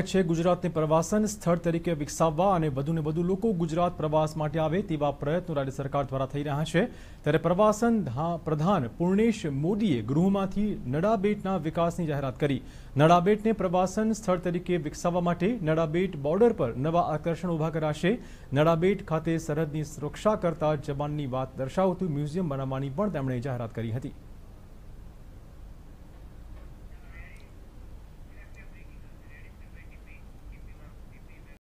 છે ગુજરાતને પ્રવાસન સ્થળ તરીકે વિકસાવવા અને વધુને વધુ લોકો ગુજરાત પ્રવાસ માટે આવે તેવા પ્રયત્નો રાજ્ય સરકાર દ્વારા થઈ રહ્યા છે ત્યારે પ્રવાસન પ્રધાન પૂર્ણેશ મોદીએ ગૃહમાંથી નડાબેટના વિકાસની જાહેરાત કરી નડાબેટને પ્રવાસન સ્થળ તરીકે વિકસાવવા માટે નડાબેટ બોર્ડર પર નવા આકર્ષણ ઊભા કરાશે નડાબેટ ખાતે સરહદની સુરક્ષા કરતા જવાનની વાત દર્શાવતું મ્યુઝિયમ બનાવવાની પણ તેમણે જાહેરાત કરી હતી